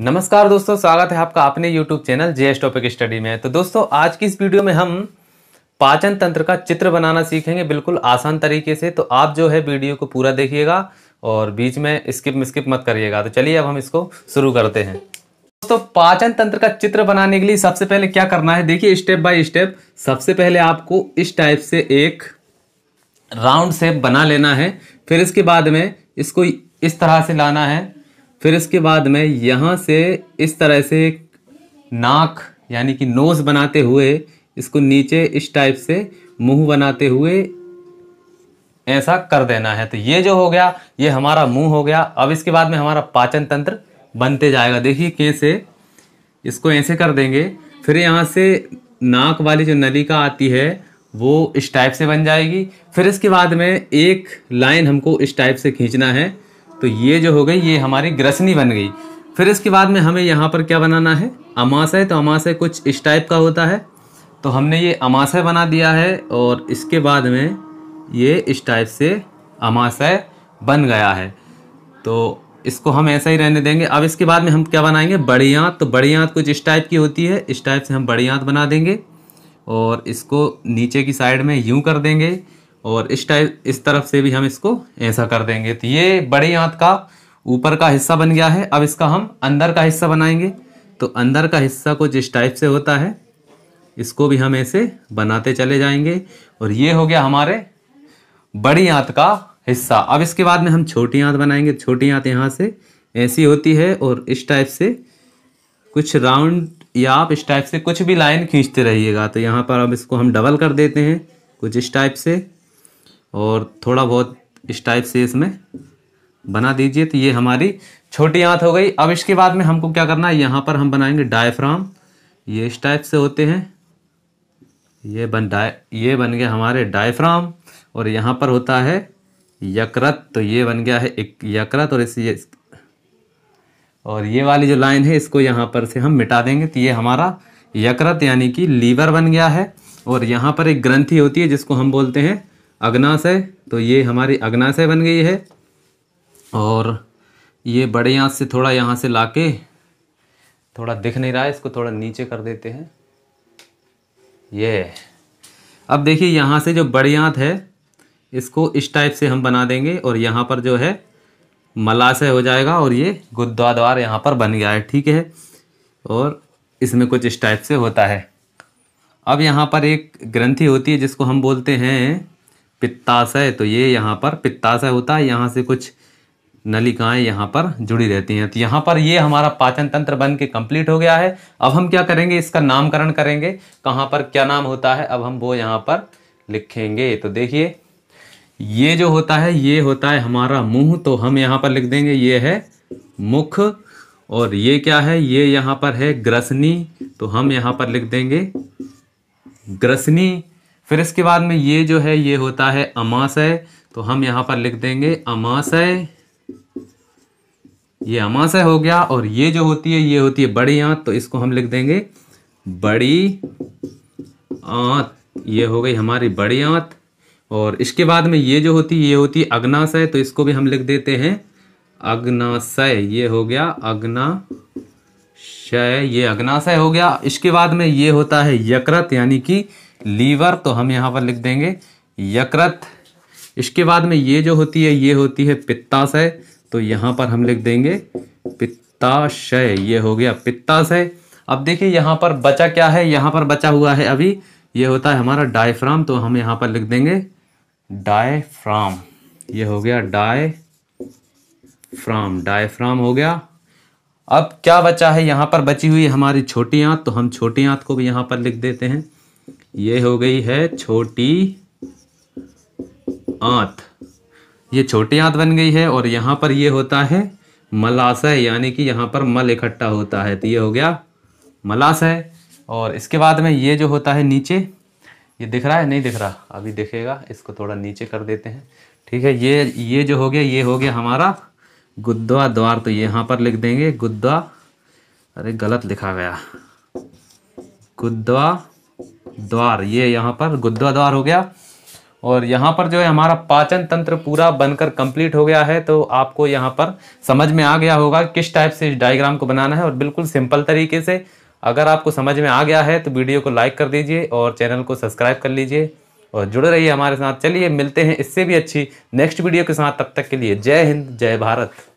नमस्कार दोस्तों स्वागत है आपका अपने YouTube channel J topic study में तो दोस्तों आज की इस वीडियो में हम पाचन तंत्र का चित्र बनाना सीखेंगे बिल्कुल आसान तरीके से तो आप जो है वीडियो को पूरा देखिएगा और बीच में स्किप स्किप मत करिएगा तो चलिए अब हम इसको शुरू करते हैं दोस्तों पाचन तंत्र का चित्र बनाने के लिए सबसे पहले क्या करना है देखिए स्टेप बाय स्टेप सबसे पहले आपको इस टाइप से एक राउंड शेप बना लेना है फिर इसके बाद में इसको इस तरह से लाना है फिर इसके बाद में यहाँ से इस तरह से नाक यानी कि नोज़ बनाते हुए इसको नीचे इस टाइप से मुंह बनाते हुए ऐसा कर देना है तो ये जो हो गया ये हमारा मुंह हो गया अब इसके बाद में हमारा पाचन तंत्र बनते जाएगा देखिए कैसे इसको ऐसे कर देंगे फिर यहाँ से नाक वाली जो नलिका आती है वो इस टाइप से बन जाएगी फिर इसके बाद में एक लाइन हमको इस टाइप से खींचना है तो ये जो हो गई ये हमारी ग्रसनी बन गई फिर इसके बाद में हमें यहाँ पर क्या बनाना है अमाशय तो अमाशय कुछ इस टाइप का होता है तो हमने ये अमाशय बना दिया है और इसके बाद में ये इस टाइप से अमाशय बन गया है तो इसको हम ऐसा ही रहने देंगे अब इसके बाद में हम क्या बनाएंगे आँत तो बड़ी आँत कुछ इस टाइप की होती है इस टाइप से हम बड़ी आँत बना देंगे और इसको नीचे की साइड में यूँ कर देंगे और इस टाइप इस तरफ से भी हम इसको ऐसा कर देंगे तो ये बड़े आँत का ऊपर का हिस्सा बन गया है अब इसका हम अंदर का हिस्सा बनाएंगे तो अंदर का हिस्सा कुछ इस टाइप से होता है इसको भी हम ऐसे बनाते चले जाएंगे और ये हो गया हमारे बड़ी आँत का हिस्सा अब इसके बाद में हम छोटी आँत बनाएंगे छोटी आँत यहाँ से ऐसी होती है और इस टाइप से कुछ राउंड या आप इस टाइप से कुछ भी लाइन खींचते रहिएगा तो यहाँ पर अब इसको हम डबल कर देते हैं कुछ इस टाइप से और थोड़ा बहुत इस टाइप से इसमें बना दीजिए तो ये हमारी छोटी आँत हो गई अब इसके बाद में हमको क्या करना है यहाँ पर हम बनाएंगे डायफ्राम ये इस टाइप से होते हैं ये बन डाय ये बन गया हमारे डायफ्राम और यहाँ पर होता है यकृत तो ये बन गया है एक यकृत और इस ये और ये वाली जो लाइन है इसको यहाँ पर से हम मिटा देंगे तो ये हमारा यकृत यानी कि लीवर बन गया है और यहाँ पर एक ग्रंथि होती है जिसको हम बोलते हैं है तो ये हमारी अग्नाशय बन गई है और ये बड़े यहाँ से थोड़ा यहाँ से ला के थोड़ा दिख नहीं रहा है इसको थोड़ा नीचे कर देते हैं ये अब देखिए यहाँ से जो आँत है इसको इस टाइप से हम बना देंगे और यहाँ पर जो है मलाशय हो जाएगा और ये गुद्वाद्वार यहाँ पर बन गया है ठीक है और इसमें कुछ इस टाइप से होता है अब यहाँ पर एक ग्रंथि होती है जिसको हम बोलते हैं पित्ताशय तो ये यहाँ पर पित्ताशय होता है यहाँ से कुछ नलिकाएं यहाँ पर जुड़ी रहती हैं तो यहाँ पर ये हमारा पाचन तंत्र बन के कंप्लीट हो गया है अब हम क्या करेंगे इसका नामकरण करेंगे कहाँ पर क्या नाम होता है अब हम वो यहाँ पर लिखेंगे तो देखिए ये जो होता है ये होता है हमारा मुंह तो हम यहाँ पर लिख देंगे ये है मुख और ये क्या है ये यहाँ पर है ग्रसनी तो हम यहाँ पर लिख देंगे ग्रसनी फिर इसके बाद में ये जो है ये होता है अमाशय तो हम यहां पर लिख देंगे अमाशय ये अमाशय हो गया और ये जो होती है ये होती है बड़ी आंत तो इसको हम लिख देंगे बड़ी आंत ये हो गई हमारी बड़ी आंत और इसके बाद में ये जो होती है ये होती है अग्नाशय तो इसको भी हम लिख देते हैं अग्नाशय ये हो गया अग्नाशय ये अग्नाशय हो गया इसके बाद में ये होता है यकृत यानी कि लीवर तो हम यहाँ पर लिख देंगे यकृत इसके बाद में ये जो होती है ये होती है पित्ताशय तो यहाँ पर हम लिख देंगे पित्ताशय ये हो गया पित्ताशय अब देखिए यहाँ पर बचा क्या है यहाँ पर बचा हुआ है अभी ये होता है हमारा डायफ्राम तो हम यहाँ पर लिख देंगे डायफ्राम ये हो गया डाय फ्राम डायफ्राम हो गया अब क्या बचा है यहाँ पर बची हुई हमारी छोटी आंत तो हम छोटी आंत को भी यहाँ पर लिख देते हैं ये हो गई है छोटी आंत ये छोटी आंत बन गई है और यहाँ पर ये होता है मलाशय यानी कि यहाँ पर मल इकट्ठा होता है तो ये हो गया मलाशय और इसके बाद में ये जो होता है नीचे ये दिख रहा है नहीं दिख रहा अभी दिखेगा इसको थोड़ा नीचे कर देते हैं ठीक है ये ये जो हो गया ये हो गया हमारा गुद्वा द्वार तो यहाँ पर लिख देंगे गुद्वा अरे गलत लिखा गया गुद्वा द्वार ये यहाँ पर गुद्वा द्वार हो गया और यहाँ पर जो है हमारा पाचन तंत्र पूरा बनकर कंप्लीट हो गया है तो आपको यहाँ पर समझ में आ गया होगा किस टाइप से इस डायग्राम को बनाना है और बिल्कुल सिंपल तरीके से अगर आपको समझ में आ गया है तो वीडियो को लाइक कर दीजिए और चैनल को सब्सक्राइब कर लीजिए और जुड़े रहिए हमारे साथ चलिए मिलते हैं इससे भी अच्छी नेक्स्ट वीडियो के साथ तब तक के लिए जय हिंद जय भारत